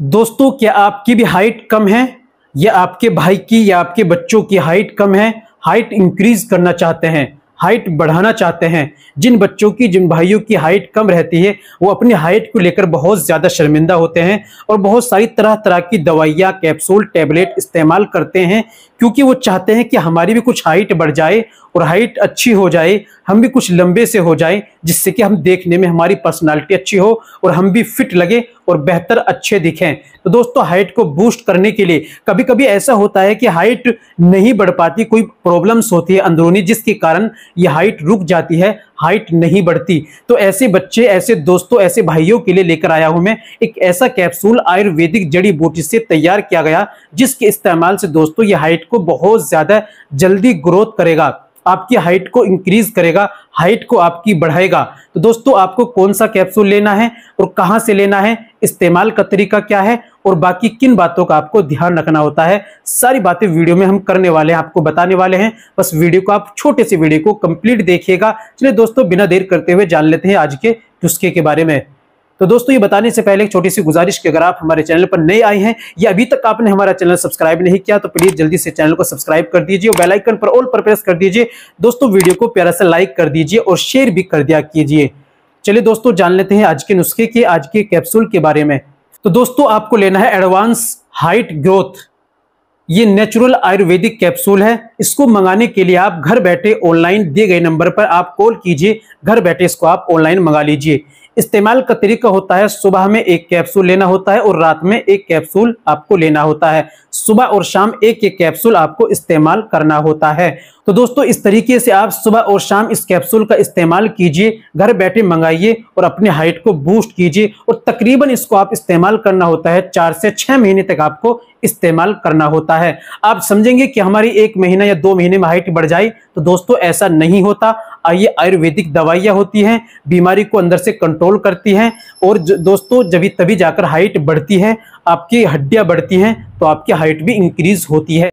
दोस्तों क्या आपकी भी हाइट कम है या आपके भाई की या आपके बच्चों की हाइट कम है हाइट इंक्रीज करना चाहते हैं हाइट बढ़ाना चाहते हैं जिन बच्चों की जिन भाइयों की हाइट कम रहती है वो अपनी हाइट को लेकर बहुत ज़्यादा शर्मिंदा होते हैं और बहुत सारी तरह तरह की दवाइयाँ कैप्सूल टैबलेट इस्तेमाल करते हैं क्योंकि वो चाहते हैं कि हमारी भी कुछ हाइट बढ़ जाए और हाइट अच्छी हो जाए हम भी कुछ लंबे से हो जाए जिससे कि हम देखने में हमारी पर्सनालिटी अच्छी हो और हम भी फिट लगे और बेहतर अच्छे दिखें तो दोस्तों हाइट को बूस्ट करने के लिए कभी कभी ऐसा होता है कि हाइट नहीं बढ़ पाती कोई प्रॉब्लम्स होती है अंदरूनी जिसके कारण ये हाइट रुक जाती है हाइट नहीं बढ़ती तो ऐसे बच्चे ऐसे दोस्तों ऐसे भाइयों के लिए लेकर आया हूं मैं एक ऐसा कैप्सूल आयुर्वेदिक जड़ी बूटी से तैयार किया गया जिसके इस्तेमाल से दोस्तों ये हाइट को बहुत ज़्यादा जल्दी ग्रोथ करेगा आपकी हाइट को इंक्रीज करेगा हाइट को आपकी बढ़ाएगा तो दोस्तों आपको कौन सा कैप्सूल लेना है और कहाँ से लेना है इस्तेमाल का तरीका क्या है और बाकी किन बातों का आपको ध्यान रखना होता है सारी बातें वीडियो में हम करने वाले हैं आपको बताने वाले हैं बस वीडियो को आप छोटे से वीडियो को कंप्लीट देखिएगा चलिए दोस्तों बिना देर करते हुए जान लेते हैं आज के चुस्के के बारे में तो दोस्तों ये बताने से पहले एक छोटी सी गुजारिश की अगर आप हमारे चैनल पर नए आए हैं या अभी तक आपने हमारा चैनल सब्सक्राइब नहीं किया तो प्लीज जल्दी से चैनल को सब्सक्राइब कर दीजिए और बेलाइकन पर ऑल पर प्रेस कर दीजिए दोस्तों वीडियो को प्यारा सा लाइक कर दीजिए और शेयर भी कर दिया कीजिए चलिए दोस्तों जान लेते हैं आज के नुस्खे के आज के कैप्सूल के बारे में तो दोस्तों आपको लेना है एडवांस हाइट ग्रोथ ये नेचुरल आयुर्वेदिक कैप्सूल है इसको मंगाने के लिए आप घर बैठे ऑनलाइन दिए गए नंबर पर आप कॉल कीजिए घर बैठे इसको आप ऑनलाइन मंगा लीजिए इस्तेमाल का तरीका होता है सुबह में एक कैप्सूल लेना होता है और रात में एक कैप्सूल आपको लेना होता है सुबह और शाम एक एक कैप्सूल आपको इस्तेमाल करना होता है तो दोस्तों इस तरीके से आप सुबह और शाम इस कैप्सूल का इस्तेमाल कीजिए घर बैठे मंगाइए और अपने हाइट को बूस्ट कीजिए और तकरीबन इसको आप इस्तेमाल करना होता है चार से छह महीने तक आपको इस्तेमाल करना होता है आप समझेंगे कि हमारी एक महीना या दो महीने में हाइट बढ़ जाए तो दोस्तों ऐसा नहीं होता ये आयुर्वेदिक दवाइयाँ होती हैं बीमारी को अंदर से कंट्रोल करती हैं और दोस्तों जब तभी जाकर हाइट बढ़ती है आपकी हड्डियाँ बढ़ती हैं तो आपकी हाइट भी इंक्रीज होती है